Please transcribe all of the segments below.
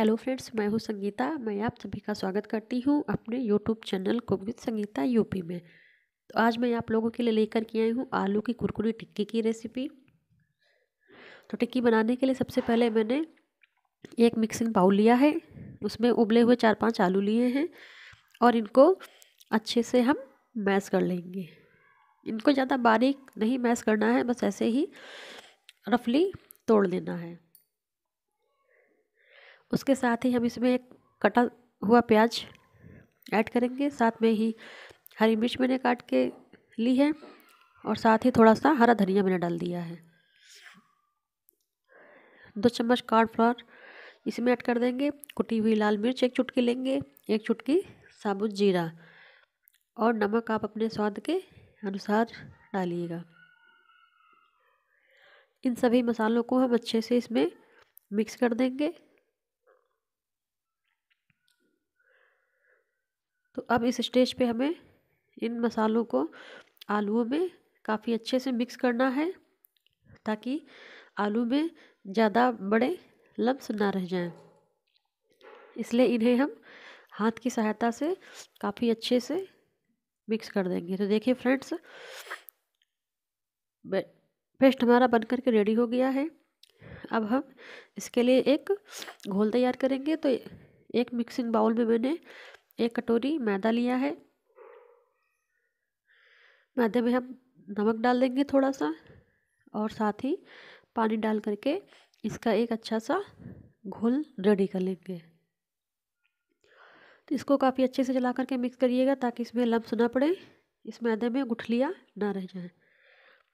hello friends मैं हूं संगीता मैं आप सभी का स्वागत करती हूं अपने YouTube channel cook Sangeeta UP में तो आज मैं आप लोगों के लिए लेकर के आई हूं आलू की कुरकुरी टिक्की की रेसिपी तो टिक्की बनाने के लिए सबसे पहले मैंने एक मिक्सिंग बाउल लिया है उसमें उबले हुए चार पाँच आलू लिए हैं और इनको अच्छे से हम मैस कर लेंगे इनको ज़्यादा बारीक नहीं मैस करना है बस ऐसे ही रफली तोड़ देना है उसके साथ ही हम इसमें एक कटा हुआ प्याज ऐड करेंगे साथ में ही हरी मिर्च मैंने काट के ली है और साथ ही थोड़ा सा हरा धनिया मैंने डाल दिया है दो चम्मच कॉर्नफ्लावर इसमें ऐड कर देंगे कुटी हुई लाल मिर्च एक चुटकी लेंगे एक चुटकी साबुत जीरा और नमक आप अपने स्वाद के अनुसार डालिएगा इन सभी मसालों को हम अच्छे से इसमें मिक्स कर देंगे तो अब इस स्टेज पे हमें इन मसालों को आलूओं में काफ़ी अच्छे से मिक्स करना है ताकि आलू में ज़्यादा बड़े लम्स ना रह जाएं इसलिए इन्हें हम हाथ की सहायता से काफ़ी अच्छे से मिक्स कर देंगे तो देखिए फ्रेंड्स पेस्ट हमारा बन करके रेडी हो गया है अब हम इसके लिए एक घोल तैयार करेंगे तो एक मिक्सिंग बाउल में मैंने एक कटोरी मैदा लिया है मैदे में हम नमक डाल देंगे थोड़ा सा और साथ ही पानी डाल करके इसका एक अच्छा सा घोल रेडी कर लेंगे तो इसको काफ़ी अच्छे से चला करके मिक्स करिएगा ताकि इसमें लम्स ना पड़े इस मैदे में गुठलियाँ ना रह जाएं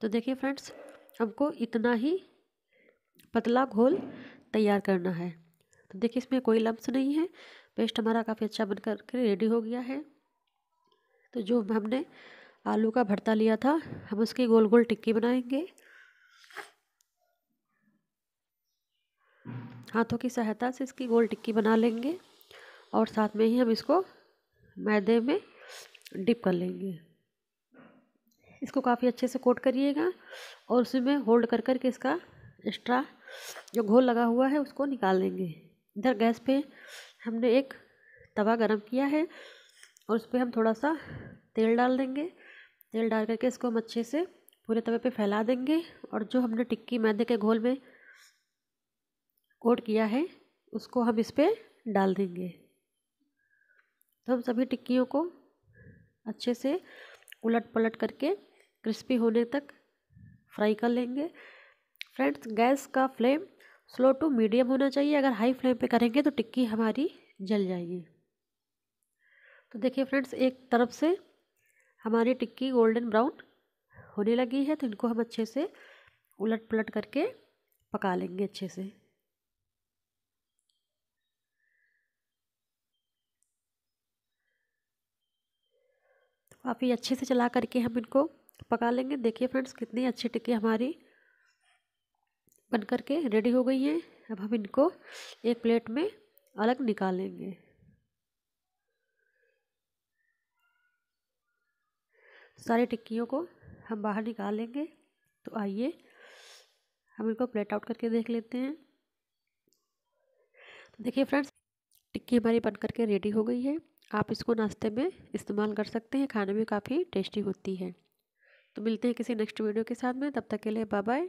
तो देखिए फ्रेंड्स हमको इतना ही पतला घोल तैयार करना है तो देखिए इसमें कोई लम्स नहीं है पेस्ट हमारा काफ़ी अच्छा बन कर के रेडी हो गया है तो जो हमने आलू का भरता लिया था हम उसकी गोल गोल टिक्की बनाएंगे हाथों की सहायता से इसकी गोल टिक्की बना लेंगे और साथ में ही हम इसको मैदे में डिप कर लेंगे इसको काफ़ी अच्छे से कोट करिएगा और उसी में होल्ड कर कर के इसका एक्स्ट्रा जो घोल लगा हुआ है उसको निकाल लेंगे इधर गैस पे हमने एक तवा गरम किया है और उस पर हम थोड़ा सा तेल डाल देंगे तेल डाल करके इसको हम अच्छे से पूरे तवे पे फैला देंगे और जो हमने टिक्की मैदे के घोल में कोट किया है उसको हम इस पर डाल देंगे तो हम सभी टिक्कियों को अच्छे से उलट पलट करके क्रिस्पी होने तक फ्राई कर लेंगे फ्रेंड्स गैस का फ्लेम स्लो टू मीडियम होना चाहिए अगर हाई फ्लेम पे करेंगे तो टिक्की हमारी जल जाएगी तो देखिए फ्रेंड्स एक तरफ से हमारी टिक्की गोल्डन ब्राउन होने लगी है तो इनको हम अच्छे से उलट पलट करके पका लेंगे अच्छे से काफ़ी तो अच्छे से चला करके हम इनको पका लेंगे देखिए फ्रेंड्स कितनी अच्छी टिक्की हमारी बन करके रेडी हो गई हैं अब हम इनको एक प्लेट में अलग निकालेंगे सारी टिक्कियों को हम बाहर निकाल लेंगे तो आइए हम इनको प्लेट आउट करके देख लेते हैं देखिए फ्रेंड्स टिक्की हमारी बन करके रेडी हो गई है आप इसको नाश्ते में इस्तेमाल कर सकते हैं खाने में काफ़ी टेस्टी होती है तो मिलते हैं किसी नेक्स्ट वीडियो के साथ में तब तक के लिए बाय बाय